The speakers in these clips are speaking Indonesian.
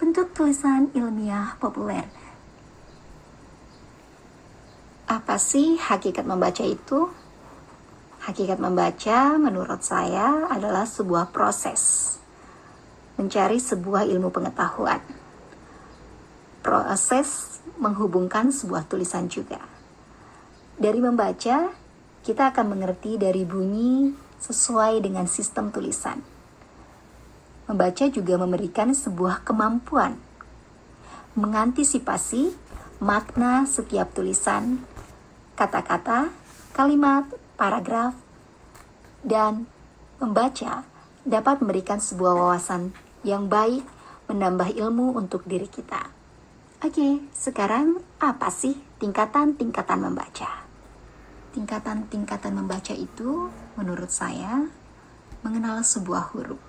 bentuk tulisan ilmiah populer. Apa sih hakikat membaca itu? Hakikat membaca, menurut saya, adalah sebuah proses mencari sebuah ilmu pengetahuan. Proses menghubungkan sebuah tulisan juga. Dari membaca, kita akan mengerti dari bunyi sesuai dengan sistem tulisan membaca juga memberikan sebuah kemampuan mengantisipasi makna setiap tulisan, kata-kata, kalimat, paragraf, dan membaca dapat memberikan sebuah wawasan yang baik, menambah ilmu untuk diri kita. Oke, sekarang apa sih tingkatan-tingkatan membaca? Tingkatan-tingkatan membaca itu, menurut saya, mengenal sebuah huruf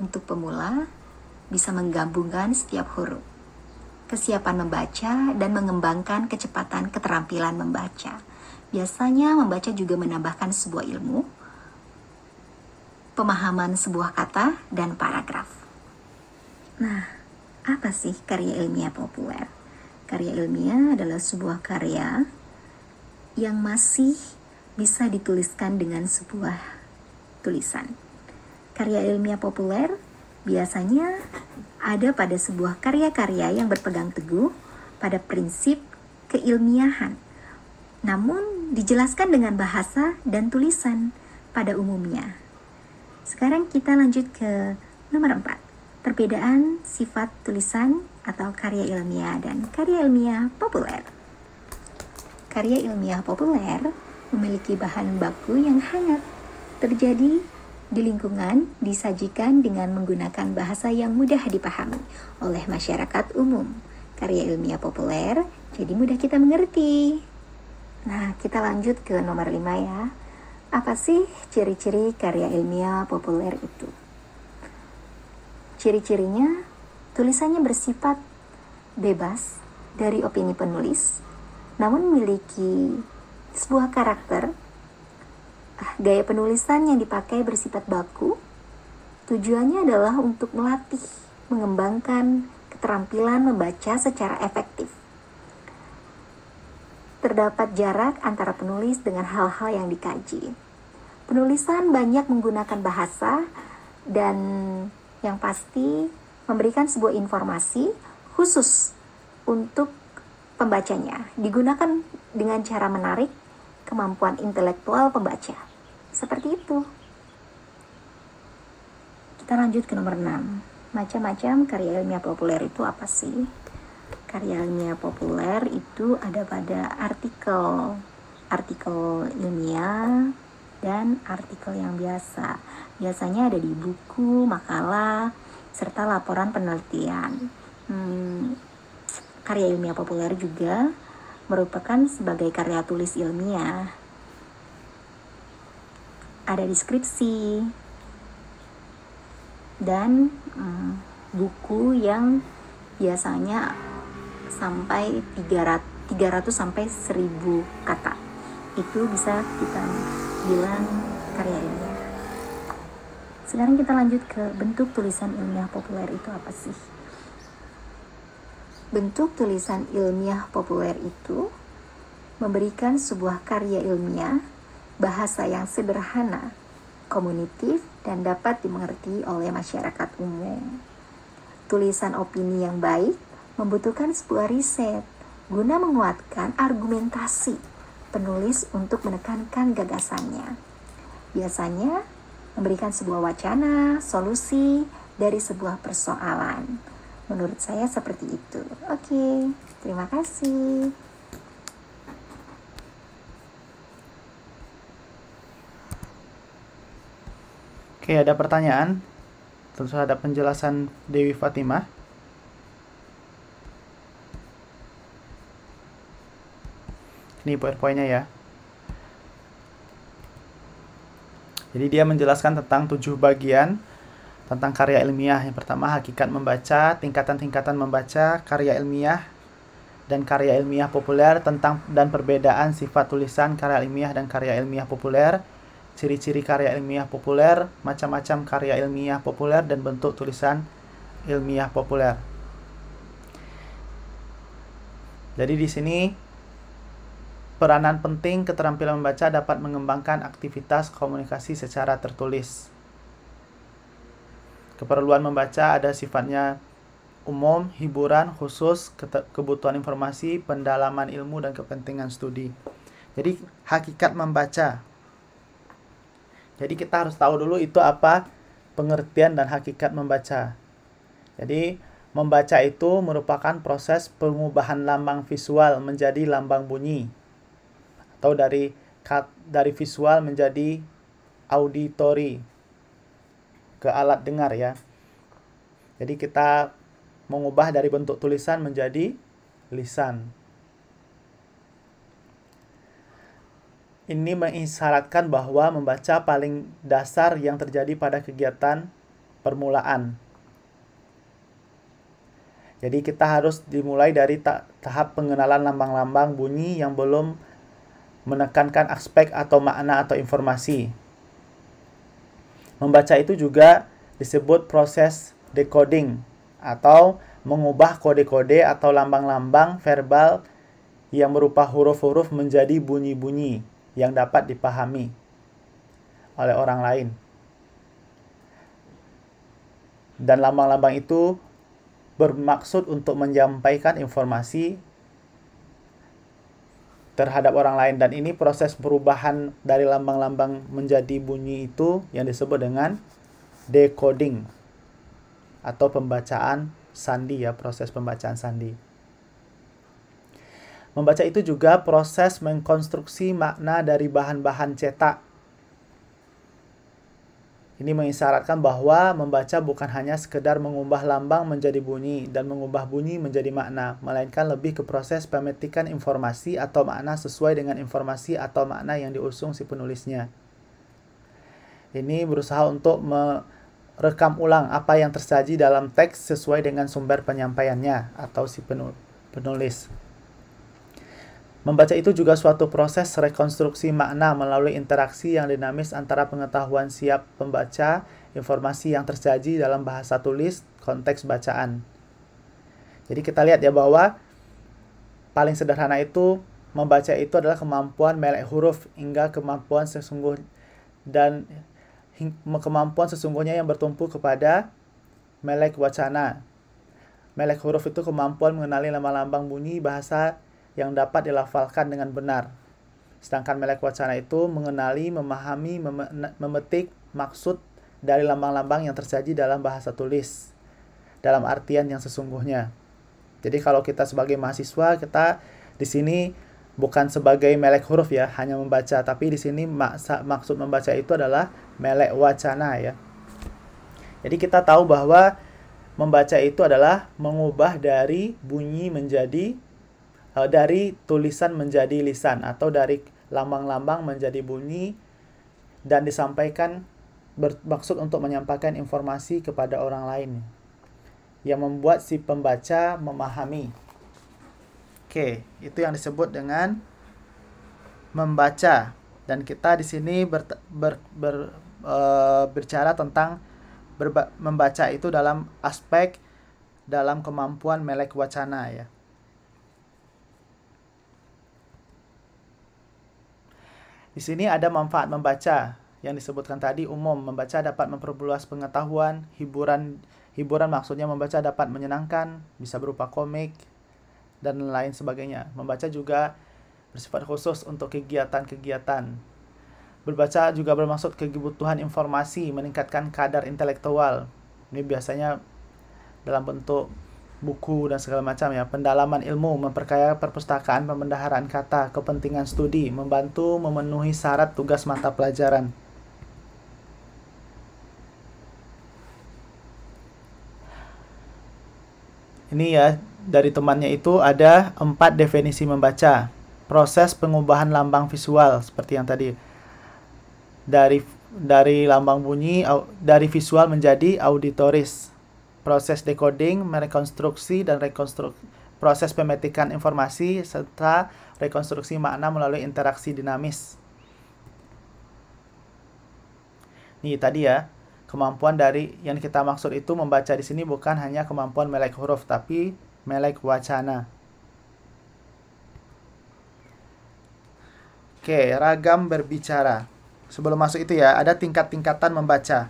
untuk pemula bisa menggabungkan setiap huruf, kesiapan membaca, dan mengembangkan kecepatan keterampilan membaca. Biasanya membaca juga menambahkan sebuah ilmu, pemahaman sebuah kata, dan paragraf. Nah, apa sih karya ilmiah populer? Karya ilmiah adalah sebuah karya yang masih bisa dituliskan dengan sebuah tulisan Karya ilmiah populer biasanya ada pada sebuah karya-karya yang berpegang teguh pada prinsip keilmiahan, namun dijelaskan dengan bahasa dan tulisan pada umumnya. Sekarang kita lanjut ke nomor 4, perbedaan sifat tulisan atau karya ilmiah dan karya ilmiah populer. Karya ilmiah populer memiliki bahan baku yang hangat, terjadi di lingkungan disajikan dengan menggunakan bahasa yang mudah dipahami oleh masyarakat umum. Karya ilmiah populer jadi mudah kita mengerti. Nah, kita lanjut ke nomor 5 ya. Apa sih ciri-ciri karya ilmiah populer itu? Ciri-cirinya, tulisannya bersifat bebas dari opini penulis, namun memiliki sebuah karakter Ah, gaya penulisan yang dipakai bersifat baku. Tujuannya adalah untuk melatih, mengembangkan keterampilan membaca secara efektif. Terdapat jarak antara penulis dengan hal-hal yang dikaji. Penulisan banyak menggunakan bahasa dan yang pasti memberikan sebuah informasi khusus untuk pembacanya, digunakan dengan cara menarik kemampuan intelektual pembaca seperti itu. Kita lanjut ke nomor 6. Macam-macam karya ilmiah populer itu apa sih? Karya ilmiah populer itu ada pada artikel, artikel ilmiah dan artikel yang biasa. Biasanya ada di buku, makalah, serta laporan penelitian. Hmm, karya ilmiah populer juga merupakan sebagai karya tulis ilmiah ada deskripsi dan hmm, buku yang biasanya sampai 300 300 sampai 1000 kata. Itu bisa kita bilang karya ilmiah. Sekarang kita lanjut ke bentuk tulisan ilmiah populer itu apa sih? Bentuk tulisan ilmiah populer itu memberikan sebuah karya ilmiah bahasa yang sederhana, komunitif, dan dapat dimengerti oleh masyarakat umum. Tulisan opini yang baik membutuhkan sebuah riset guna menguatkan argumentasi penulis untuk menekankan gagasannya. Biasanya memberikan sebuah wacana, solusi dari sebuah persoalan. Menurut saya seperti itu. Oke, terima kasih. Oke, ada pertanyaan ada penjelasan Dewi Fatimah. Ini poin-poinnya ya. Jadi dia menjelaskan tentang tujuh bagian tentang karya ilmiah. Yang pertama hakikat membaca, tingkatan-tingkatan membaca, karya ilmiah dan karya ilmiah populer tentang dan perbedaan sifat tulisan karya ilmiah dan karya ilmiah populer ciri-ciri karya ilmiah populer, macam-macam karya ilmiah populer, dan bentuk tulisan ilmiah populer. Jadi di sini peranan penting keterampilan membaca dapat mengembangkan aktivitas komunikasi secara tertulis. Keperluan membaca ada sifatnya umum, hiburan, khusus, kebutuhan informasi, pendalaman ilmu, dan kepentingan studi. Jadi, hakikat membaca jadi kita harus tahu dulu itu apa pengertian dan hakikat membaca. Jadi membaca itu merupakan proses pengubahan lambang visual menjadi lambang bunyi atau dari dari visual menjadi auditory ke alat dengar ya. Jadi kita mengubah dari bentuk tulisan menjadi lisan. ini mengisyaratkan bahwa membaca paling dasar yang terjadi pada kegiatan permulaan. Jadi kita harus dimulai dari tahap pengenalan lambang-lambang bunyi yang belum menekankan aspek atau makna atau informasi. Membaca itu juga disebut proses decoding atau mengubah kode-kode atau lambang-lambang verbal yang berupa huruf-huruf menjadi bunyi-bunyi yang dapat dipahami oleh orang lain. Dan lambang-lambang itu bermaksud untuk menyampaikan informasi terhadap orang lain dan ini proses perubahan dari lambang-lambang menjadi bunyi itu yang disebut dengan decoding atau pembacaan sandi ya proses pembacaan sandi. Membaca itu juga proses mengkonstruksi makna dari bahan-bahan cetak. Ini mengisyaratkan bahwa membaca bukan hanya sekedar mengubah lambang menjadi bunyi dan mengubah bunyi menjadi makna, melainkan lebih ke proses pemetikan informasi atau makna sesuai dengan informasi atau makna yang diusung si penulisnya. Ini berusaha untuk merekam ulang apa yang tersaji dalam teks sesuai dengan sumber penyampaiannya atau si penulis. Membaca itu juga suatu proses rekonstruksi makna melalui interaksi yang dinamis antara pengetahuan siap pembaca, informasi yang terjadi dalam bahasa tulis, konteks bacaan. Jadi kita lihat ya bahwa paling sederhana itu membaca itu adalah kemampuan melek huruf hingga kemampuan sesungguh dan kemampuan sesungguhnya yang bertumpu kepada melek wacana. Melek huruf itu kemampuan mengenali lambang-lambang bunyi bahasa yang dapat dilafalkan dengan benar. Sedangkan melek wacana itu mengenali, memahami, mem memetik maksud dari lambang-lambang yang tersaji dalam bahasa tulis dalam artian yang sesungguhnya. Jadi kalau kita sebagai mahasiswa kita di sini bukan sebagai melek huruf ya, hanya membaca, tapi di sini maksa, maksud membaca itu adalah melek wacana ya. Jadi kita tahu bahwa membaca itu adalah mengubah dari bunyi menjadi Eh, dari tulisan menjadi lisan atau dari lambang-lambang menjadi bunyi dan disampaikan bermaksud untuk menyampaikan informasi kepada orang lain yang membuat si pembaca memahami. Oke, itu yang disebut dengan membaca dan kita di sini ber, ber, ber, eh, e, berbicara tentang berba, membaca itu dalam aspek dalam kemampuan melek wacana ya. Di sini ada manfaat membaca yang disebutkan tadi umum membaca dapat memperluas pengetahuan, hiburan hiburan maksudnya membaca dapat menyenangkan, bisa berupa komik dan lain sebagainya. Membaca juga bersifat khusus untuk kegiatan-kegiatan. Berbaca juga bermaksud kebutuhan informasi, meningkatkan kadar intelektual. Ini biasanya dalam bentuk buku dan segala macam ya, pendalaman ilmu, memperkaya perpustakaan, pembendaharaan kata, kepentingan studi, membantu memenuhi syarat tugas mata pelajaran. Ini ya, dari temannya itu ada empat definisi membaca. Proses pengubahan lambang visual seperti yang tadi. Dari dari lambang bunyi, dari visual menjadi auditoris proses decoding, merekonstruksi, dan rekonstruksi proses pemetikan informasi serta rekonstruksi makna melalui interaksi dinamis. Nih tadi ya, kemampuan dari yang kita maksud itu membaca di sini bukan hanya kemampuan melek huruf tapi melek wacana. Oke, ragam berbicara. Sebelum masuk itu ya, ada tingkat-tingkatan membaca.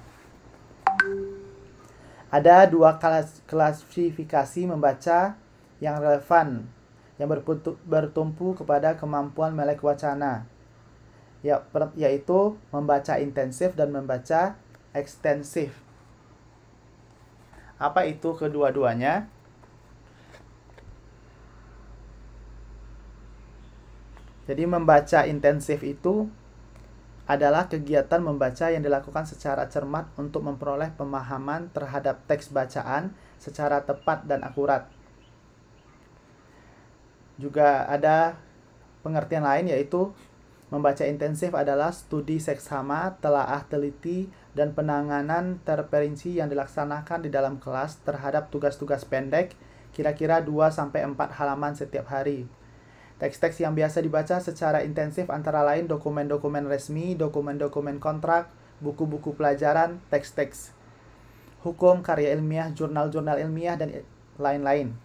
Ada dua klas klasifikasi membaca yang relevan yang bertumpu kepada kemampuan melek wacana, ya, yaitu membaca intensif dan membaca ekstensif. Apa itu kedua-duanya? Jadi membaca intensif itu adalah kegiatan membaca yang dilakukan secara cermat untuk memperoleh pemahaman terhadap teks bacaan secara tepat dan akurat. Juga ada pengertian lain yaitu membaca intensif adalah studi seksama, telaah teliti, dan penanganan terperinci yang dilaksanakan di dalam kelas terhadap tugas-tugas pendek kira-kira 2-4 halaman setiap hari. Teks-teks yang biasa dibaca secara intensif antara lain dokumen-dokumen resmi, dokumen-dokumen kontrak, buku-buku pelajaran, teks-teks hukum, karya ilmiah, jurnal-jurnal ilmiah, dan lain-lain.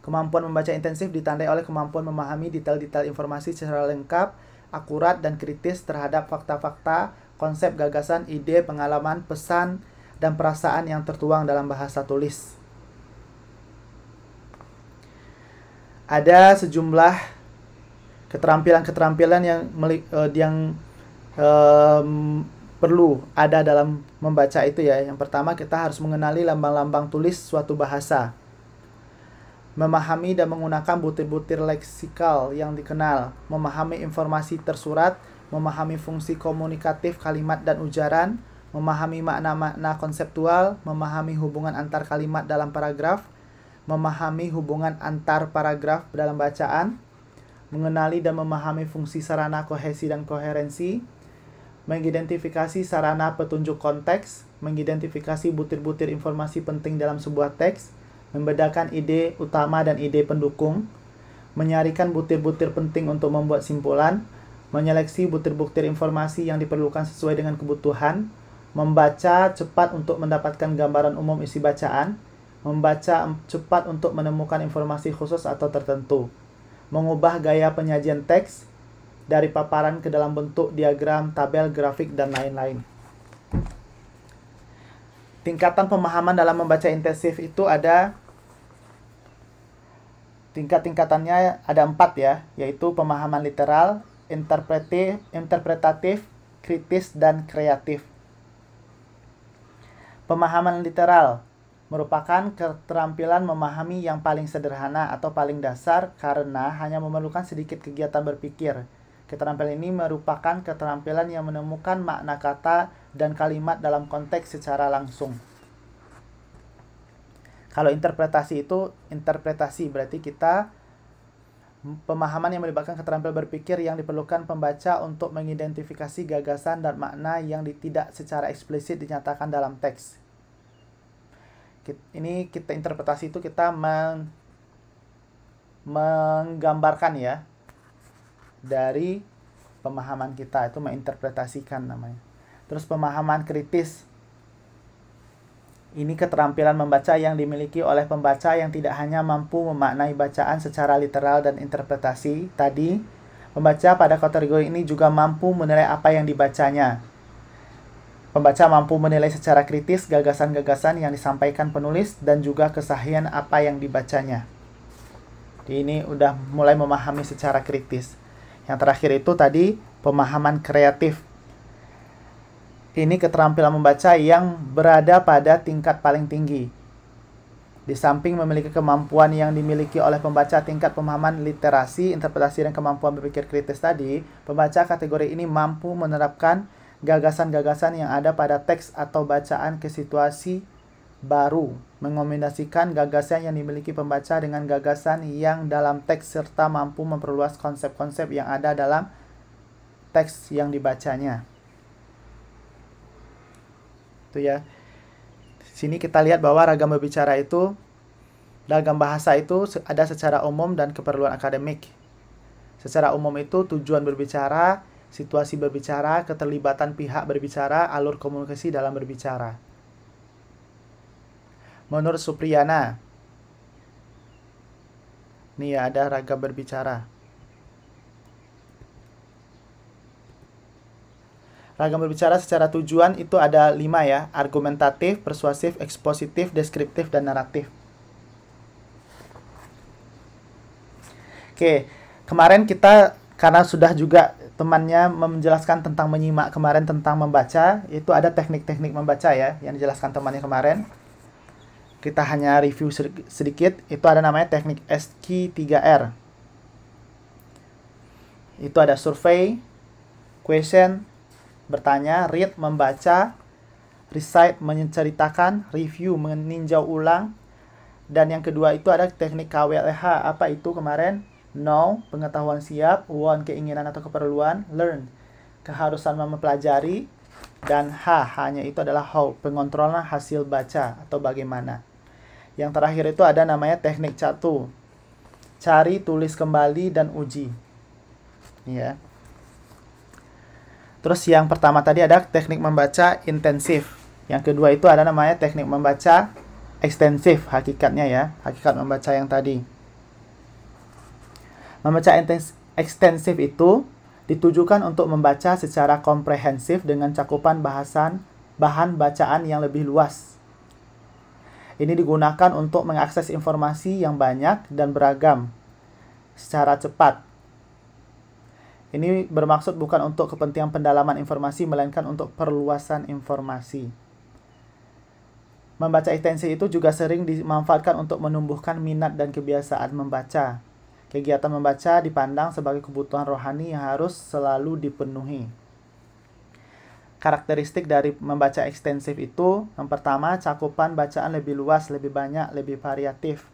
Kemampuan membaca intensif ditandai oleh kemampuan memahami detail-detail informasi secara lengkap, akurat, dan kritis terhadap fakta-fakta, konsep, gagasan, ide, pengalaman, pesan, dan perasaan yang tertuang dalam bahasa tulis. ada sejumlah keterampilan-keterampilan yang uh, yang um, perlu ada dalam membaca itu ya. Yang pertama kita harus mengenali lambang-lambang tulis suatu bahasa. Memahami dan menggunakan butir-butir leksikal yang dikenal, memahami informasi tersurat, memahami fungsi komunikatif kalimat dan ujaran, memahami makna-makna konseptual, memahami hubungan antar kalimat dalam paragraf, memahami hubungan antar paragraf dalam bacaan, mengenali dan memahami fungsi sarana kohesi dan koherensi, mengidentifikasi sarana petunjuk konteks, mengidentifikasi butir-butir informasi penting dalam sebuah teks, membedakan ide utama dan ide pendukung, menyarikan butir-butir penting untuk membuat simpulan, menyeleksi butir-butir informasi yang diperlukan sesuai dengan kebutuhan, membaca cepat untuk mendapatkan gambaran umum isi bacaan, membaca cepat untuk menemukan informasi khusus atau tertentu, mengubah gaya penyajian teks dari paparan ke dalam bentuk diagram, tabel, grafik, dan lain-lain. Tingkatan pemahaman dalam membaca intensif itu ada tingkat-tingkatannya ada empat ya, yaitu pemahaman literal, interpretif, interpretatif, kritis, dan kreatif. Pemahaman literal merupakan keterampilan memahami yang paling sederhana atau paling dasar karena hanya memerlukan sedikit kegiatan berpikir. Keterampilan ini merupakan keterampilan yang menemukan makna kata dan kalimat dalam konteks secara langsung. Kalau interpretasi itu interpretasi berarti kita pemahaman yang melibatkan keterampilan berpikir yang diperlukan pembaca untuk mengidentifikasi gagasan dan makna yang tidak secara eksplisit dinyatakan dalam teks ini kita interpretasi itu kita men, menggambarkan ya dari pemahaman kita itu menginterpretasikan namanya. Terus pemahaman kritis ini keterampilan membaca yang dimiliki oleh pembaca yang tidak hanya mampu memaknai bacaan secara literal dan interpretasi tadi. Pembaca pada kategori ini juga mampu menilai apa yang dibacanya, Pembaca mampu menilai secara kritis gagasan-gagasan yang disampaikan penulis dan juga kesahian apa yang dibacanya. Jadi ini udah mulai memahami secara kritis. Yang terakhir itu tadi pemahaman kreatif. Ini keterampilan membaca yang berada pada tingkat paling tinggi. Di samping memiliki kemampuan yang dimiliki oleh pembaca tingkat pemahaman literasi, interpretasi, dan kemampuan berpikir kritis tadi, pembaca kategori ini mampu menerapkan gagasan-gagasan yang ada pada teks atau bacaan ke situasi baru, mengombinasikan gagasan yang dimiliki pembaca dengan gagasan yang dalam teks serta mampu memperluas konsep-konsep yang ada dalam teks yang dibacanya. Itu ya. Sini kita lihat bahwa ragam berbicara itu ragam bahasa itu ada secara umum dan keperluan akademik. Secara umum itu tujuan berbicara situasi berbicara, keterlibatan pihak berbicara, alur komunikasi dalam berbicara. Menurut Supriyana, nih ya ada raga berbicara. Ragam berbicara secara tujuan itu ada lima ya, argumentatif, persuasif, ekspositif, deskriptif, dan naratif. Oke, kemarin kita karena sudah juga temannya menjelaskan tentang menyimak kemarin tentang membaca itu ada teknik-teknik membaca ya yang dijelaskan temannya kemarin kita hanya review sedikit itu ada namanya teknik SQ3R itu ada survei question bertanya read membaca recite menceritakan review meninjau ulang dan yang kedua itu ada teknik KWLH apa itu kemarin know, pengetahuan siap, want, keinginan atau keperluan, learn, keharusan mempelajari, dan H, hanya itu adalah how, pengontrolan hasil baca atau bagaimana. Yang terakhir itu ada namanya teknik catu. Cari, tulis kembali, dan uji. Ya. Terus yang pertama tadi ada teknik membaca intensif. Yang kedua itu ada namanya teknik membaca ekstensif hakikatnya ya, hakikat membaca yang tadi. Membaca ekstensif itu ditujukan untuk membaca secara komprehensif dengan cakupan bahasan bahan bacaan yang lebih luas. Ini digunakan untuk mengakses informasi yang banyak dan beragam secara cepat. Ini bermaksud bukan untuk kepentingan pendalaman informasi, melainkan untuk perluasan informasi. Membaca ekstensif itu juga sering dimanfaatkan untuk menumbuhkan minat dan kebiasaan membaca. Kegiatan membaca dipandang sebagai kebutuhan rohani yang harus selalu dipenuhi. Karakteristik dari membaca ekstensif itu, yang pertama, cakupan bacaan lebih luas, lebih banyak, lebih variatif.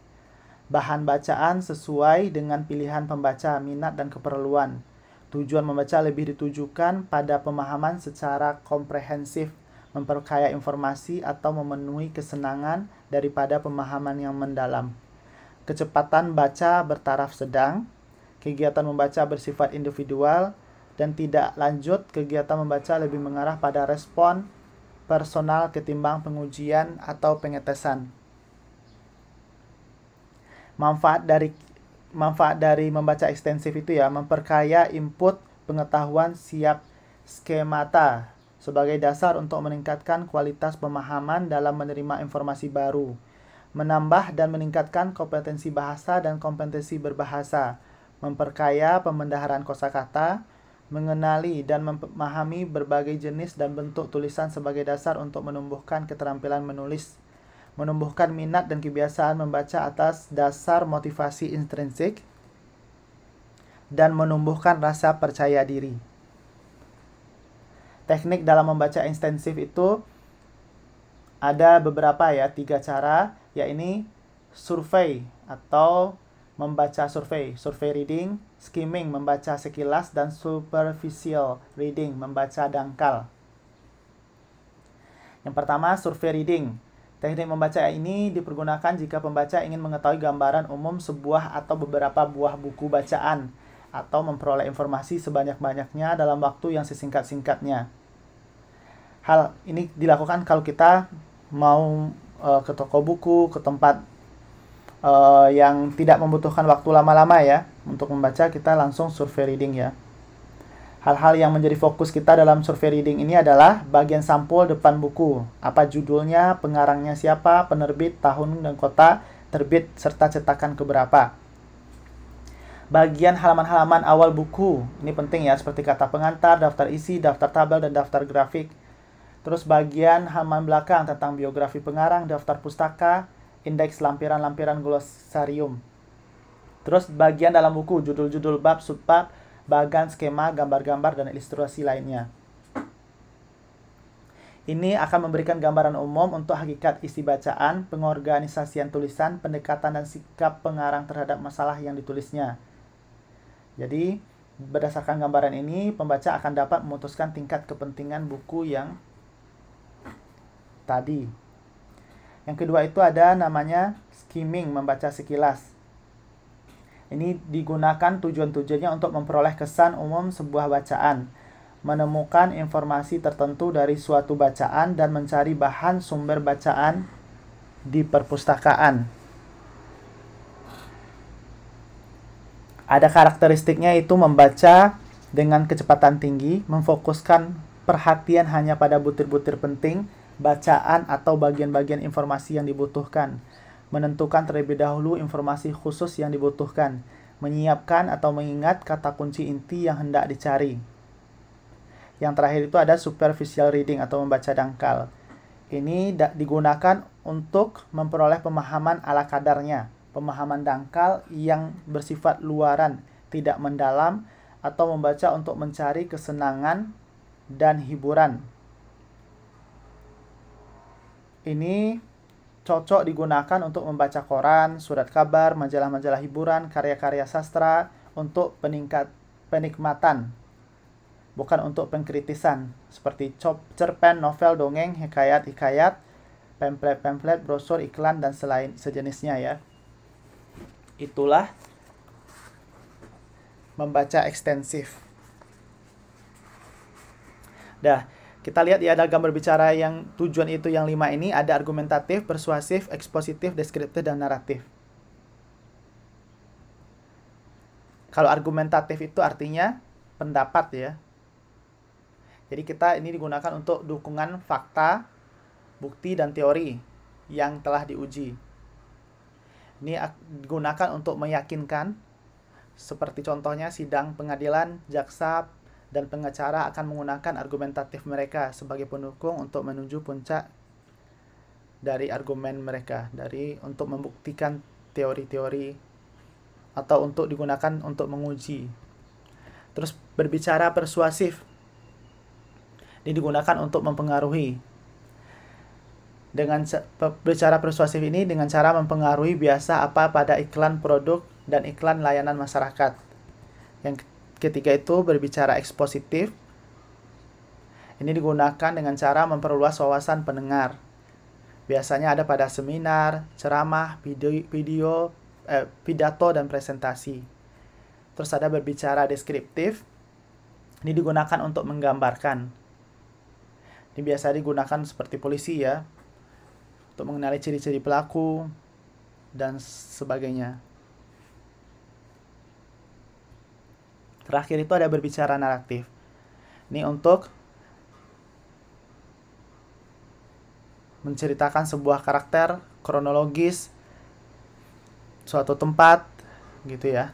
Bahan bacaan sesuai dengan pilihan pembaca, minat, dan keperluan. Tujuan membaca lebih ditujukan pada pemahaman secara komprehensif, memperkaya informasi atau memenuhi kesenangan daripada pemahaman yang mendalam kecepatan baca bertaraf sedang, kegiatan membaca bersifat individual, dan tidak lanjut kegiatan membaca lebih mengarah pada respon personal ketimbang pengujian atau pengetesan. Manfaat dari manfaat dari membaca ekstensif itu ya memperkaya input pengetahuan siap skemata sebagai dasar untuk meningkatkan kualitas pemahaman dalam menerima informasi baru menambah dan meningkatkan kompetensi bahasa dan kompetensi berbahasa, memperkaya pemendaharan kosakata, mengenali dan memahami berbagai jenis dan bentuk tulisan sebagai dasar untuk menumbuhkan keterampilan menulis, menumbuhkan minat dan kebiasaan membaca atas dasar motivasi intrinsik, dan menumbuhkan rasa percaya diri. Teknik dalam membaca intensif itu ada beberapa ya, tiga cara ini survei atau membaca survei, survei reading, skimming membaca sekilas dan superficial reading membaca dangkal. Yang pertama, survei reading. Teknik membaca ini dipergunakan jika pembaca ingin mengetahui gambaran umum sebuah atau beberapa buah buku bacaan atau memperoleh informasi sebanyak-banyaknya dalam waktu yang sesingkat-singkatnya. Hal ini dilakukan kalau kita mau uh, ke toko buku, ke tempat uh, yang tidak membutuhkan waktu lama-lama ya untuk membaca kita langsung survei reading ya. Hal-hal yang menjadi fokus kita dalam survei reading ini adalah bagian sampul depan buku, apa judulnya, pengarangnya siapa, penerbit, tahun dan kota, terbit serta cetakan keberapa. Bagian halaman-halaman awal buku, ini penting ya seperti kata pengantar, daftar isi, daftar tabel dan daftar grafik Terus bagian halaman belakang tentang biografi pengarang, daftar pustaka, indeks lampiran-lampiran glosarium. Terus bagian dalam buku, judul-judul bab, subbab, bagan, skema, gambar-gambar, dan ilustrasi lainnya. Ini akan memberikan gambaran umum untuk hakikat isi bacaan, pengorganisasian tulisan, pendekatan, dan sikap pengarang terhadap masalah yang ditulisnya. Jadi, berdasarkan gambaran ini, pembaca akan dapat memutuskan tingkat kepentingan buku yang tadi. Yang kedua itu ada namanya skimming, membaca sekilas. Ini digunakan tujuan-tujuannya untuk memperoleh kesan umum sebuah bacaan, menemukan informasi tertentu dari suatu bacaan dan mencari bahan sumber bacaan di perpustakaan. Ada karakteristiknya itu membaca dengan kecepatan tinggi, memfokuskan perhatian hanya pada butir-butir penting, bacaan atau bagian-bagian informasi yang dibutuhkan, menentukan terlebih dahulu informasi khusus yang dibutuhkan, menyiapkan atau mengingat kata kunci inti yang hendak dicari. Yang terakhir itu ada superficial reading atau membaca dangkal. Ini digunakan untuk memperoleh pemahaman ala kadarnya, pemahaman dangkal yang bersifat luaran, tidak mendalam, atau membaca untuk mencari kesenangan dan hiburan ini cocok digunakan untuk membaca koran, surat kabar, majalah-majalah hiburan, karya-karya sastra untuk peningkat penikmatan, bukan untuk pengkritisan, seperti cerpen, novel, dongeng, hikayat-hikayat, pamflet-pamflet, brosur, iklan, dan selain sejenisnya ya. Itulah membaca ekstensif. Dah, kita lihat ya ada gambar bicara yang tujuan itu yang lima ini ada argumentatif, persuasif, ekspositif, deskriptif, dan naratif. Kalau argumentatif itu artinya pendapat ya. Jadi kita ini digunakan untuk dukungan fakta, bukti, dan teori yang telah diuji. Ini digunakan untuk meyakinkan, seperti contohnya sidang pengadilan, jaksa, dan pengacara akan menggunakan argumentatif mereka sebagai pendukung untuk menuju puncak dari argumen mereka dari untuk membuktikan teori-teori atau untuk digunakan untuk menguji. Terus berbicara persuasif ini digunakan untuk mempengaruhi. Dengan berbicara persuasif ini dengan cara mempengaruhi biasa apa pada iklan produk dan iklan layanan masyarakat. Yang Ketika itu berbicara ekspositif. Ini digunakan dengan cara memperluas wawasan pendengar. Biasanya ada pada seminar, ceramah, video, video eh, pidato, dan presentasi. Terus ada berbicara deskriptif. Ini digunakan untuk menggambarkan. Ini biasa digunakan seperti polisi ya, untuk mengenali ciri-ciri pelaku dan sebagainya. Terakhir itu ada berbicara naratif. Ini untuk menceritakan sebuah karakter kronologis suatu tempat gitu ya.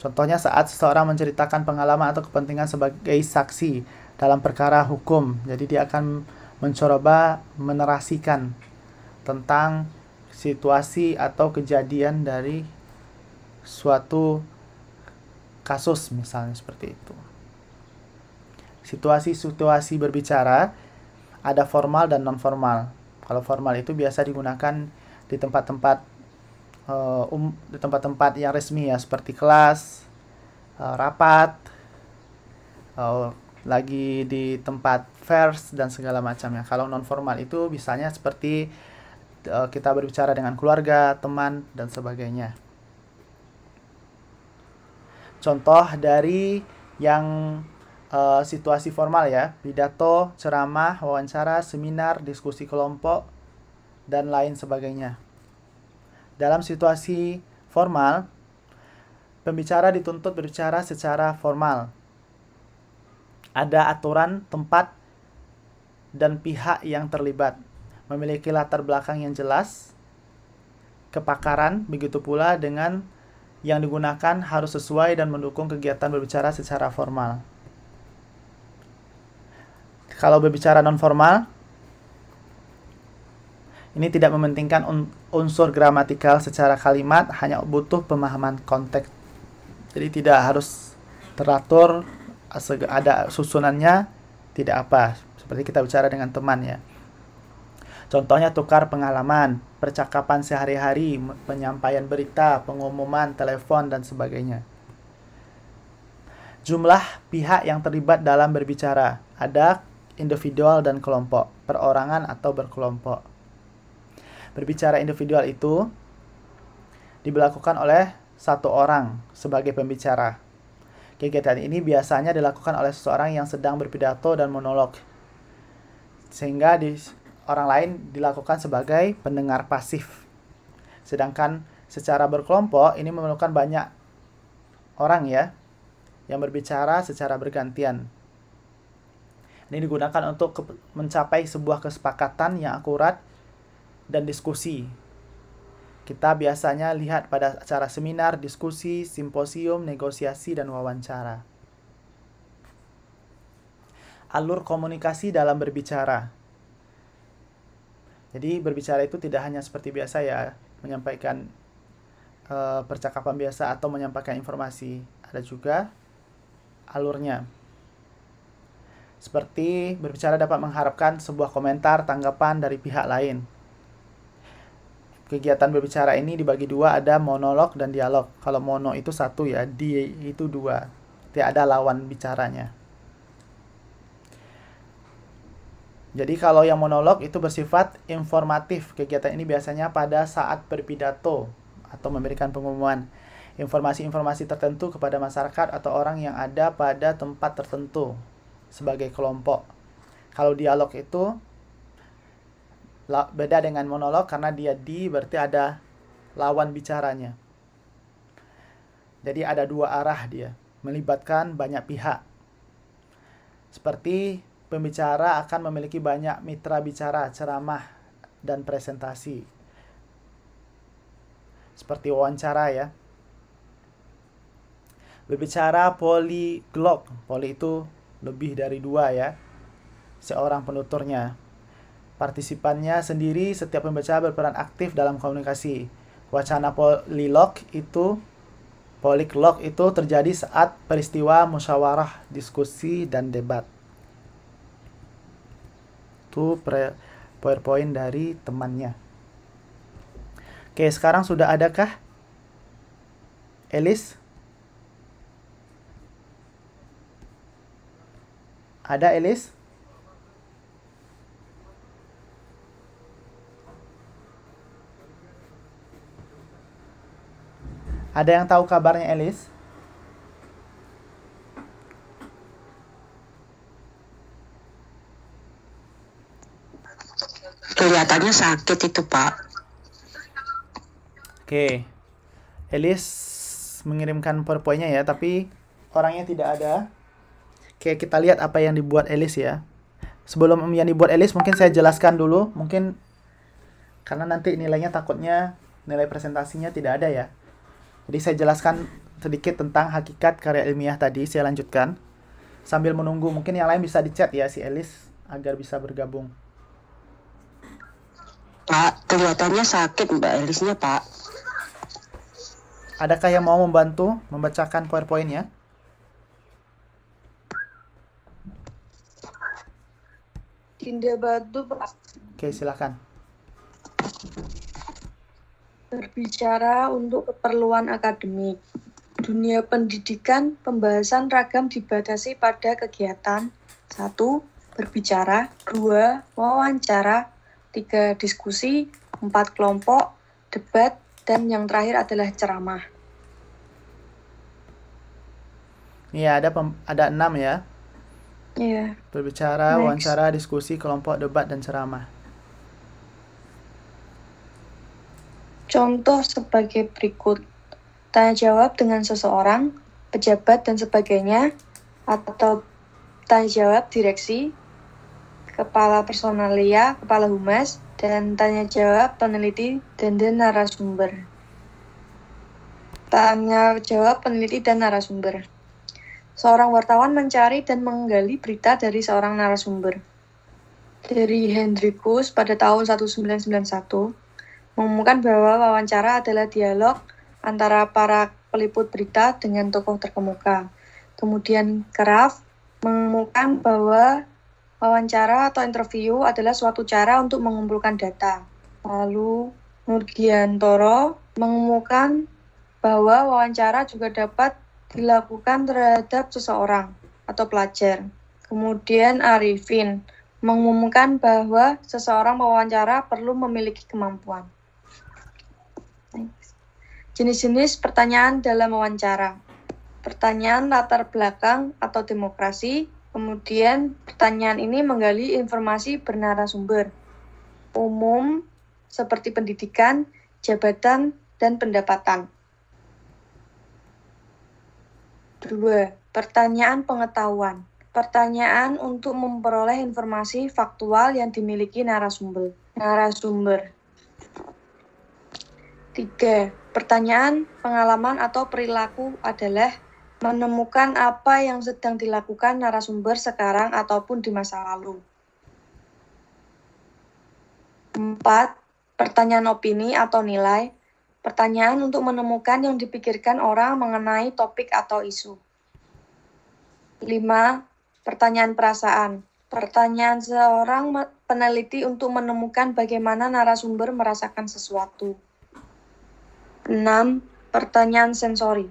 Contohnya saat seseorang menceritakan pengalaman atau kepentingan sebagai saksi dalam perkara hukum. Jadi dia akan mencoba menerasikan tentang situasi atau kejadian dari suatu kasus misalnya seperti itu. Situasi-situasi berbicara ada formal dan non formal. Kalau formal itu biasa digunakan di tempat-tempat uh, um, di tempat-tempat yang resmi ya seperti kelas, uh, rapat, uh, lagi di tempat vers dan segala macamnya. Kalau non formal itu misalnya seperti kita berbicara dengan keluarga, teman dan sebagainya. Contoh dari yang uh, situasi formal ya, pidato, ceramah, wawancara, seminar, diskusi kelompok, dan lain sebagainya. Dalam situasi formal, pembicara dituntut berbicara secara formal. Ada aturan tempat dan pihak yang terlibat, memiliki latar belakang yang jelas, kepakaran, begitu pula dengan yang digunakan harus sesuai dan mendukung kegiatan berbicara secara formal. Kalau berbicara non-formal, ini tidak mementingkan unsur gramatikal secara kalimat, hanya butuh pemahaman konteks. Jadi tidak harus teratur, ada susunannya, tidak apa. Seperti kita bicara dengan teman ya. Contohnya tukar pengalaman, percakapan sehari-hari, penyampaian berita, pengumuman, telepon, dan sebagainya. Jumlah pihak yang terlibat dalam berbicara, ada individual dan kelompok, perorangan atau berkelompok. Berbicara individual itu diberlakukan oleh satu orang sebagai pembicara. Kegiatan ini biasanya dilakukan oleh seseorang yang sedang berpidato dan monolog, sehingga di, orang lain dilakukan sebagai pendengar pasif. Sedangkan secara berkelompok ini memerlukan banyak orang ya yang berbicara secara bergantian. Ini digunakan untuk mencapai sebuah kesepakatan yang akurat dan diskusi. Kita biasanya lihat pada acara seminar, diskusi, simposium, negosiasi, dan wawancara. Alur komunikasi dalam berbicara jadi berbicara itu tidak hanya seperti biasa ya, menyampaikan e, percakapan biasa atau menyampaikan informasi. Ada juga alurnya. Seperti berbicara dapat mengharapkan sebuah komentar, tanggapan dari pihak lain. Kegiatan berbicara ini dibagi dua, ada monolog dan dialog. Kalau mono itu satu ya, di itu dua. Tidak ada lawan bicaranya. Jadi kalau yang monolog itu bersifat informatif. Kegiatan ini biasanya pada saat berpidato atau memberikan pengumuman informasi-informasi tertentu kepada masyarakat atau orang yang ada pada tempat tertentu sebagai kelompok. Kalau dialog itu beda dengan monolog karena dia di berarti ada lawan bicaranya. Jadi ada dua arah dia, melibatkan banyak pihak. Seperti Pembicara akan memiliki banyak mitra bicara, ceramah, dan presentasi. Seperti wawancara ya. Berbicara poliglot. Poli itu lebih dari dua ya. Seorang penuturnya. Partisipannya sendiri setiap pembicara berperan aktif dalam komunikasi. Wacana polilog itu poliglot itu terjadi saat peristiwa musyawarah, diskusi, dan debat satu PowerPoint dari temannya. Oke, sekarang sudah adakah Elis? Ada Elis? Ada yang tahu kabarnya Elis? kelihatannya sakit itu pak oke okay. Elis mengirimkan powerpointnya ya tapi orangnya tidak ada oke kita lihat apa yang dibuat Elis ya sebelum yang dibuat Elis mungkin saya jelaskan dulu mungkin karena nanti nilainya takutnya nilai presentasinya tidak ada ya jadi saya jelaskan sedikit tentang hakikat karya ilmiah tadi saya lanjutkan sambil menunggu mungkin yang lain bisa dicat ya si Elis agar bisa bergabung Pak, kelihatannya sakit Mbak Elisnya, Pak. Adakah yang mau membantu membacakan PowerPoint-nya? Dinda Batu, Pak. Oke, silakan. Berbicara untuk keperluan akademik. Dunia pendidikan, pembahasan ragam dibatasi pada kegiatan satu Berbicara dua Wawancara tiga diskusi, empat kelompok, debat, dan yang terakhir adalah ceramah. Iya, ada ada enam ya. Iya. Yeah. Berbicara, Next. wawancara, diskusi, kelompok, debat, dan ceramah. Contoh sebagai berikut. Tanya jawab dengan seseorang, pejabat, dan sebagainya, atau tanya jawab direksi, Kepala Personalia, Kepala Humas, dan tanya jawab peneliti dan, dan narasumber. Tanya jawab peneliti dan narasumber. Seorang wartawan mencari dan menggali berita dari seorang narasumber. Dari Hendrikus pada tahun 1991 mengumumkan bahwa wawancara adalah dialog antara para peliput berita dengan tokoh terkemuka. Kemudian Kraft mengumumkan bahwa Wawancara atau interview adalah suatu cara untuk mengumpulkan data. Lalu Nurgiantoro mengumumkan bahwa wawancara juga dapat dilakukan terhadap seseorang atau pelajar. Kemudian Arifin mengumumkan bahwa seseorang wawancara perlu memiliki kemampuan. Jenis-jenis pertanyaan dalam wawancara. Pertanyaan latar belakang atau demokrasi, Kemudian pertanyaan ini menggali informasi bernarasumber umum seperti pendidikan, jabatan, dan pendapatan. Dua Pertanyaan pengetahuan. Pertanyaan untuk memperoleh informasi faktual yang dimiliki narasumber. Narasumber. Tiga Pertanyaan pengalaman atau perilaku adalah menemukan apa yang sedang dilakukan narasumber sekarang ataupun di masa lalu. Empat, Pertanyaan opini atau nilai. Pertanyaan untuk menemukan yang dipikirkan orang mengenai topik atau isu. Lima, Pertanyaan perasaan. Pertanyaan seorang peneliti untuk menemukan bagaimana narasumber merasakan sesuatu. Enam, Pertanyaan sensori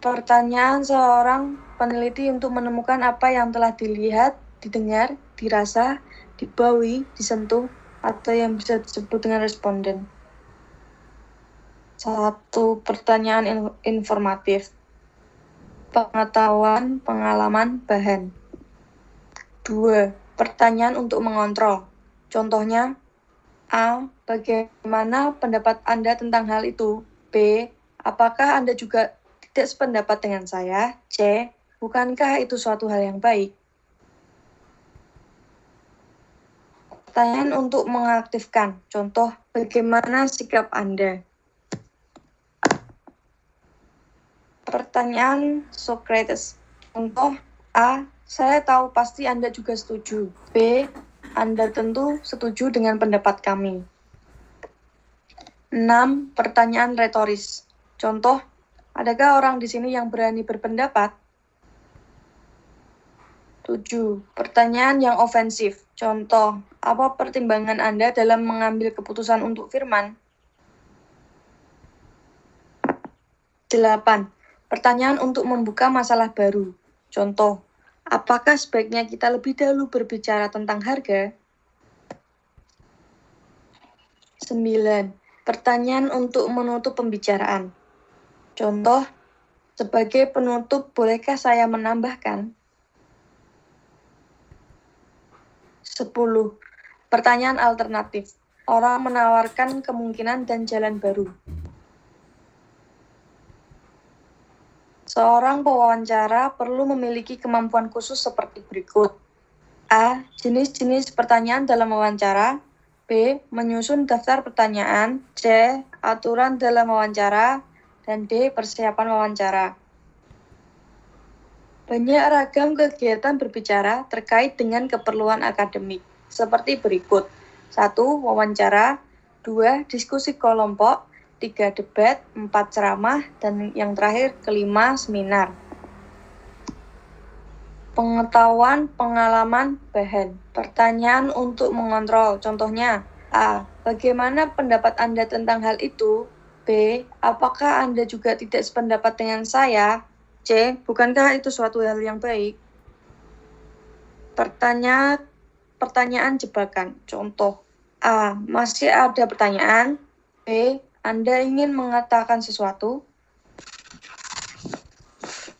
pertanyaan seorang peneliti untuk menemukan apa yang telah dilihat, didengar, dirasa, dibawi, disentuh, atau yang bisa disebut dengan responden. Satu pertanyaan in informatif. Pengetahuan, pengalaman, bahan. Dua, pertanyaan untuk mengontrol. Contohnya, A. Bagaimana pendapat Anda tentang hal itu? B. Apakah Anda juga tidak sependapat dengan saya, C. Bukankah itu suatu hal yang baik? Pertanyaan untuk mengaktifkan. Contoh, bagaimana sikap Anda? Pertanyaan Socrates. Contoh, A. Saya tahu pasti Anda juga setuju. B. Anda tentu setuju dengan pendapat kami. 6. Pertanyaan retoris. Contoh, Adakah orang di sini yang berani berpendapat? 7. Pertanyaan yang ofensif. Contoh, apa pertimbangan Anda dalam mengambil keputusan untuk firman? 8. Pertanyaan untuk membuka masalah baru. Contoh, apakah sebaiknya kita lebih dahulu berbicara tentang harga? 9. Pertanyaan untuk menutup pembicaraan. Contoh, sebagai penutup, bolehkah saya menambahkan? 10. Pertanyaan alternatif. Orang menawarkan kemungkinan dan jalan baru. Seorang pewawancara perlu memiliki kemampuan khusus seperti berikut. A. Jenis-jenis pertanyaan dalam wawancara. B. Menyusun daftar pertanyaan. C. Aturan dalam wawancara dan D. Persiapan wawancara. Banyak ragam kegiatan berbicara terkait dengan keperluan akademik, seperti berikut. 1. Wawancara 2. Diskusi kelompok 3. Debat 4. Ceramah dan yang terakhir kelima seminar. Pengetahuan, pengalaman, bahan. Pertanyaan untuk mengontrol. Contohnya, A. Bagaimana pendapat Anda tentang hal itu? Apakah Anda juga tidak sependapat dengan saya? C. Bukankah itu suatu hal yang baik? Pertanyaan pertanyaan jebakan. Contoh A. Masih ada pertanyaan? B. Anda ingin mengatakan sesuatu?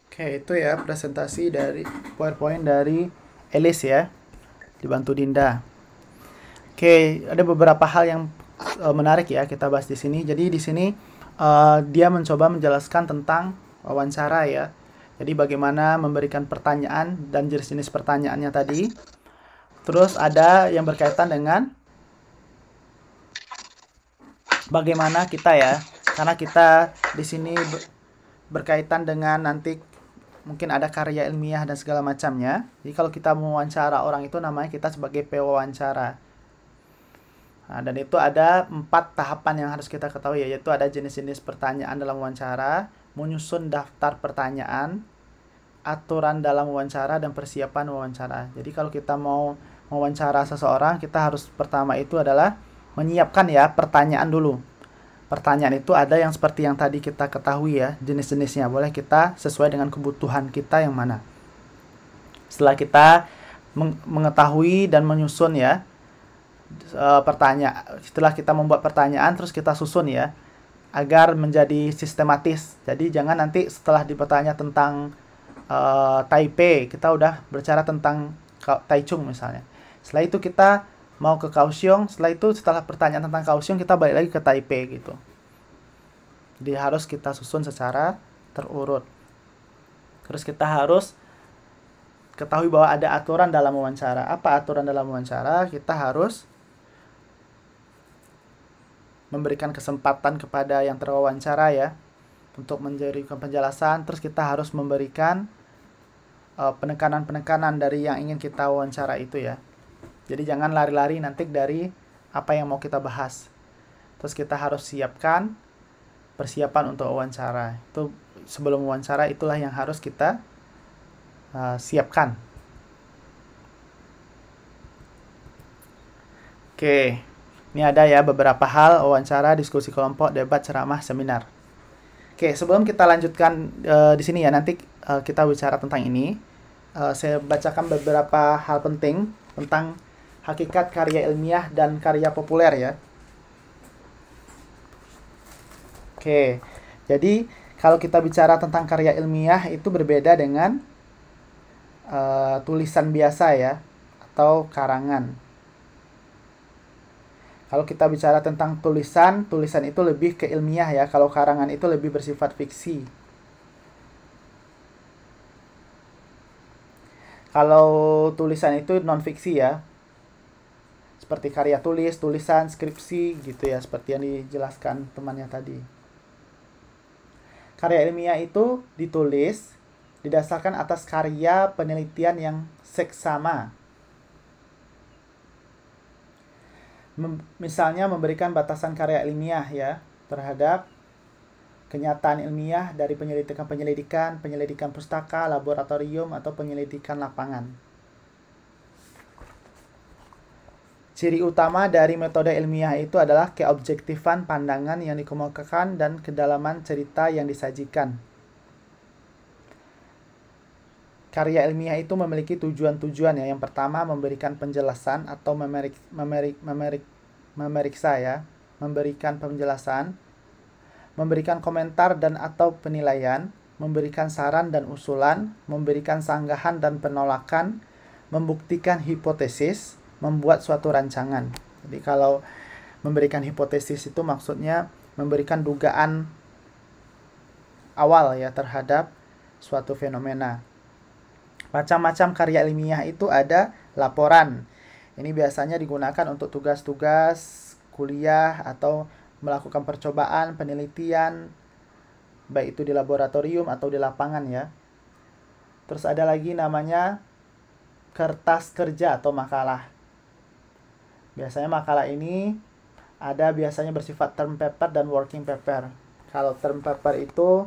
Oke, itu ya presentasi dari PowerPoint dari Elis ya. Dibantu Dinda. Oke, ada beberapa hal yang Eh, menarik ya kita bahas di sini. Jadi di sini uh, dia mencoba menjelaskan tentang wawancara ya. Jadi bagaimana memberikan pertanyaan dan jenis-jenis pertanyaannya tadi. Terus ada yang berkaitan dengan bagaimana kita ya karena kita di sini berkaitan dengan nanti mungkin ada karya ilmiah dan segala macamnya jadi kalau kita mewawancara orang itu namanya kita sebagai pewawancara Nah, dan itu ada empat tahapan yang harus kita ketahui yaitu ada jenis-jenis pertanyaan dalam wawancara, menyusun daftar pertanyaan, aturan dalam wawancara dan persiapan wawancara. Jadi kalau kita mau wawancara seseorang, kita harus pertama itu adalah menyiapkan ya pertanyaan dulu. Pertanyaan itu ada yang seperti yang tadi kita ketahui ya, jenis-jenisnya. Boleh kita sesuai dengan kebutuhan kita yang mana. Setelah kita mengetahui dan menyusun ya e, eh, pertanyaan setelah kita membuat pertanyaan terus kita susun ya agar menjadi sistematis. Jadi jangan nanti setelah dipertanya tentang e, eh, Taipei kita udah berbicara tentang Taichung misalnya. Setelah itu kita mau ke Kaohsiung, setelah itu setelah pertanyaan tentang Kaohsiung kita balik lagi ke Taipei gitu. Jadi harus kita susun secara terurut. Terus kita harus ketahui bahwa ada aturan dalam wawancara. Apa aturan dalam wawancara? Kita harus memberikan kesempatan kepada yang terwawancara ya untuk menjadikan penjelasan terus kita harus memberikan eh, penekanan-penekanan uh, dari yang ingin kita wawancara itu ya jadi jangan lari-lari nanti dari apa yang mau kita bahas terus kita harus siapkan persiapan untuk wawancara itu sebelum wawancara itulah yang harus kita uh, siapkan oke okay. Ini ada ya beberapa hal, wawancara, diskusi kelompok, debat, ceramah, seminar. Oke, sebelum kita lanjutkan uh, di sini ya, nanti uh, kita bicara tentang ini. Uh, saya bacakan beberapa hal penting tentang hakikat karya ilmiah dan karya populer ya. Oke, jadi kalau kita bicara tentang karya ilmiah itu berbeda dengan uh, tulisan biasa ya, atau karangan. Kalau kita bicara tentang tulisan, tulisan itu lebih ke ilmiah ya. Kalau karangan itu lebih bersifat fiksi. Kalau tulisan itu non fiksi ya. Seperti karya tulis, tulisan, skripsi gitu ya, seperti yang dijelaskan temannya tadi. Karya ilmiah itu ditulis didasarkan atas karya penelitian yang seksama mem misalnya memberikan batasan karya ilmiah ya terhadap kenyataan ilmiah dari penyelidikan-penyelidikan, penyelidikan pustaka, laboratorium, atau penyelidikan lapangan. Ciri utama dari metode ilmiah itu adalah keobjektifan pandangan yang dikemukakan dan kedalaman cerita yang disajikan. Karya ilmiah itu memiliki tujuan-tujuan ya. Yang pertama memberikan penjelasan atau memerik, memerik, memerik, memeriksa ya, memberikan penjelasan, memberikan komentar dan atau penilaian, memberikan saran dan usulan, memberikan sanggahan dan penolakan, membuktikan hipotesis, membuat suatu rancangan. Jadi kalau memberikan hipotesis itu maksudnya memberikan dugaan awal ya terhadap suatu fenomena. Macam-macam karya ilmiah itu ada laporan. Ini biasanya digunakan untuk tugas-tugas kuliah atau melakukan percobaan, penelitian, baik itu di laboratorium atau di lapangan ya. Terus ada lagi namanya kertas kerja atau makalah. Biasanya makalah ini ada biasanya bersifat term paper dan working paper. Kalau term paper itu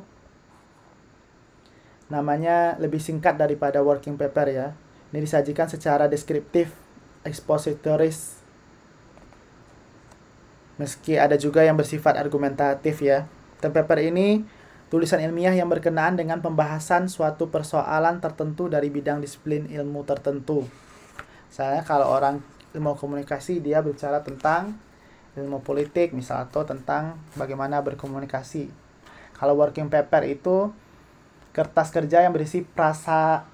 namanya lebih singkat daripada working paper ya. Ini disajikan secara deskriptif, expositoris, meski ada juga yang bersifat argumentatif ya. Term paper ini tulisan ilmiah yang berkenaan dengan pembahasan suatu persoalan tertentu dari bidang disiplin ilmu tertentu. Saya kalau orang ilmu komunikasi dia berbicara tentang ilmu politik misalnya atau tentang bagaimana berkomunikasi. Kalau working paper itu kertas kerja yang berisi prasaran,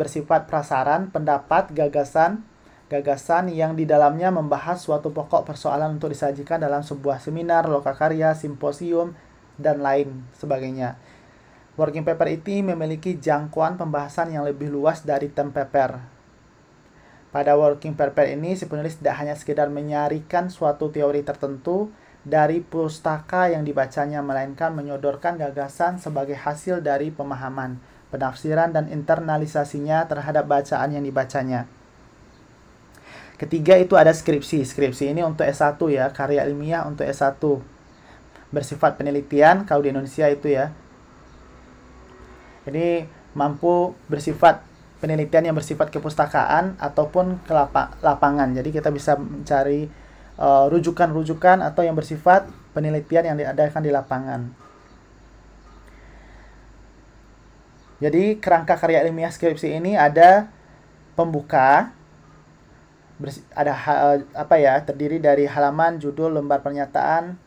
bersifat prasaran, pendapat, gagasan, gagasan yang di dalamnya membahas suatu pokok persoalan untuk disajikan dalam sebuah seminar, lokakarya, simposium, dan lain sebagainya. Working paper itu memiliki jangkauan pembahasan yang lebih luas dari term paper. Pada working paper ini, si penulis tidak hanya sekedar menyarikan suatu teori tertentu, dari pustaka yang dibacanya, melainkan menyodorkan gagasan sebagai hasil dari pemahaman, penafsiran, dan internalisasinya terhadap bacaan yang dibacanya. Ketiga itu ada skripsi. Skripsi ini untuk S1 ya, karya ilmiah untuk S1. Bersifat penelitian, kalau di Indonesia itu ya. Ini mampu bersifat penelitian yang bersifat kepustakaan ataupun ke lapangan. Jadi kita bisa mencari Eh, rujukan-rujukan uh, atau yang bersifat penelitian yang diadakan di lapangan. Jadi kerangka karya ilmiah skripsi ini ada pembuka ada eh, apa ya terdiri dari halaman judul lembar pernyataan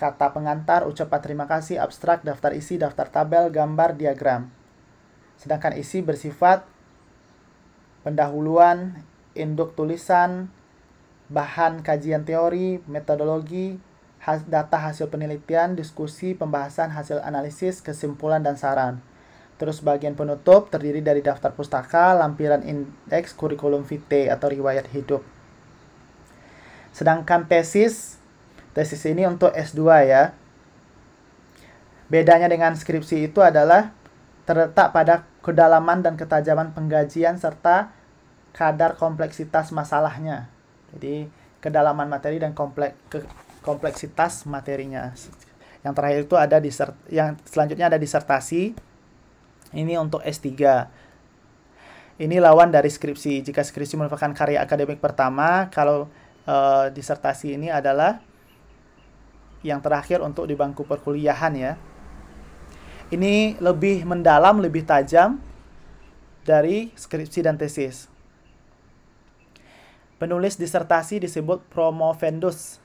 kata pengantar ucapan terima kasih abstrak daftar isi daftar tabel gambar diagram sedangkan isi bersifat pendahuluan induk tulisan bahan kajian teori, metodologi, data hasil penelitian, diskusi, pembahasan hasil analisis, kesimpulan, dan saran. Terus bagian penutup terdiri dari daftar pustaka, lampiran indeks, kurikulum vitae atau riwayat hidup. Sedangkan tesis, tesis ini untuk S2 ya. Bedanya dengan skripsi itu adalah terletak pada kedalaman dan ketajaman penggajian serta kadar kompleksitas masalahnya. Jadi kedalaman materi dan komplek ke, kompleksitas materinya. Yang terakhir itu ada disert yang selanjutnya ada disertasi. Ini untuk S3. Ini lawan dari skripsi. Jika skripsi merupakan karya akademik pertama, kalau e, disertasi ini adalah yang terakhir untuk di bangku perkuliahan ya. Ini lebih mendalam, lebih tajam dari skripsi dan tesis. Penulis disertasi disebut promovendus.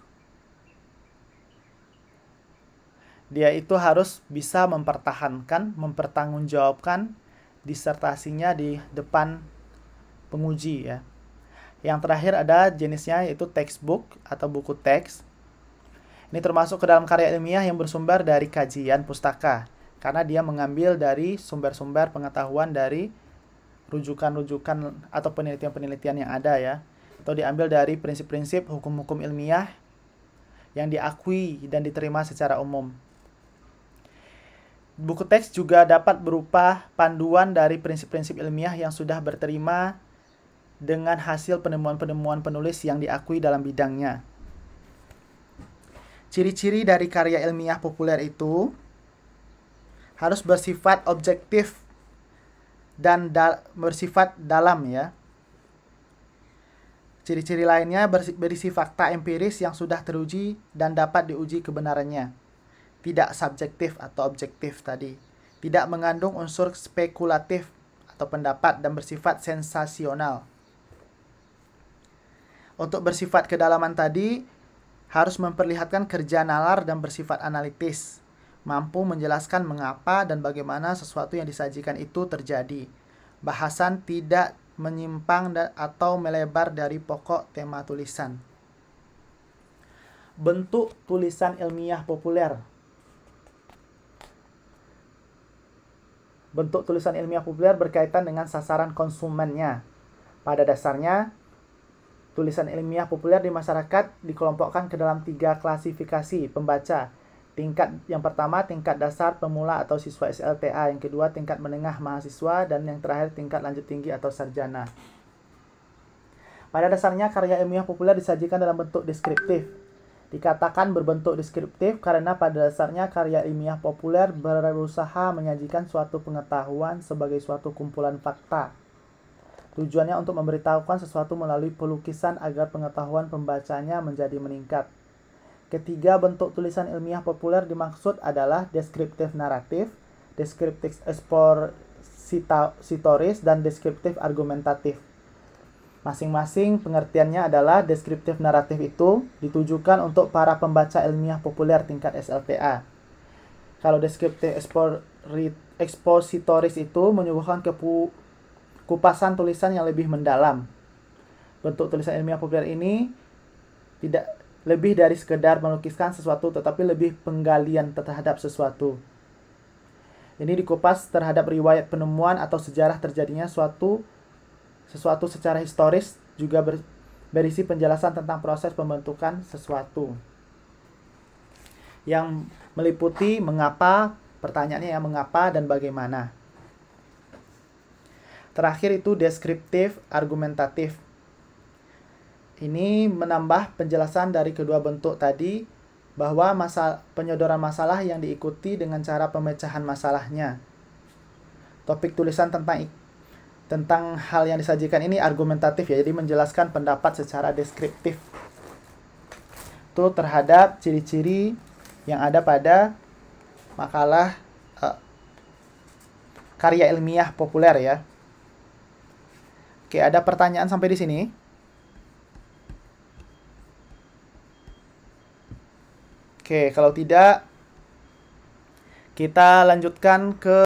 Dia itu harus bisa mempertahankan, mempertanggungjawabkan disertasinya di depan penguji ya. Yang terakhir ada jenisnya yaitu textbook atau buku teks. Ini termasuk ke dalam karya ilmiah yang bersumber dari kajian pustaka karena dia mengambil dari sumber-sumber pengetahuan dari rujukan-rujukan atau penelitian-penelitian yang ada ya atau diambil dari prinsip-prinsip hukum-hukum ilmiah yang diakui dan diterima secara umum. Buku teks juga dapat berupa panduan dari prinsip-prinsip ilmiah yang sudah berterima dengan hasil penemuan-penemuan penulis yang diakui dalam bidangnya. Ciri-ciri dari karya ilmiah populer itu harus bersifat objektif dan da bersifat dalam ya Ciri-ciri lainnya berisi fakta empiris yang sudah teruji dan dapat diuji kebenarannya. Tidak subjektif atau objektif tadi. Tidak mengandung unsur spekulatif atau pendapat dan bersifat sensasional. Untuk bersifat kedalaman tadi, harus memperlihatkan kerja nalar dan bersifat analitis. Mampu menjelaskan mengapa dan bagaimana sesuatu yang disajikan itu terjadi. Bahasan tidak menyimpang atau melebar dari pokok tema tulisan. Bentuk tulisan ilmiah populer. Bentuk tulisan ilmiah populer berkaitan dengan sasaran konsumennya. Pada dasarnya, tulisan ilmiah populer di masyarakat dikelompokkan ke dalam tiga klasifikasi pembaca, Tingkat yang pertama tingkat dasar pemula atau siswa SLTA, yang kedua tingkat menengah mahasiswa dan yang terakhir tingkat lanjut tinggi atau sarjana. Pada dasarnya karya ilmiah populer disajikan dalam bentuk deskriptif. Dikatakan berbentuk deskriptif karena pada dasarnya karya ilmiah populer berusaha menyajikan suatu pengetahuan sebagai suatu kumpulan fakta. Tujuannya untuk memberitahukan sesuatu melalui pelukisan agar pengetahuan pembacanya menjadi meningkat. Ketiga bentuk tulisan ilmiah populer dimaksud adalah deskriptif naratif, deskriptif ekspositoris, dan deskriptif argumentatif. Masing-masing pengertiannya adalah deskriptif naratif itu ditujukan untuk para pembaca ilmiah populer tingkat SLPA. Kalau deskriptif ekspositoris itu menyuguhkan kepu kupasan tulisan yang lebih mendalam. Bentuk tulisan ilmiah populer ini tidak lebih dari sekedar melukiskan sesuatu tetapi lebih penggalian terhadap sesuatu. Ini dikupas terhadap riwayat penemuan atau sejarah terjadinya suatu sesuatu secara historis juga ber, berisi penjelasan tentang proses pembentukan sesuatu. Yang meliputi mengapa, pertanyaannya ya mengapa dan bagaimana. Terakhir itu deskriptif argumentatif. Ini menambah penjelasan dari kedua bentuk tadi bahwa masa penyodoran masalah yang diikuti dengan cara pemecahan masalahnya. Topik tulisan tentang tentang hal yang disajikan ini argumentatif ya, jadi menjelaskan pendapat secara deskriptif. Itu terhadap ciri-ciri yang ada pada makalah uh, karya ilmiah populer ya. Oke, ada pertanyaan sampai di sini? Oke, kalau tidak kita lanjutkan ke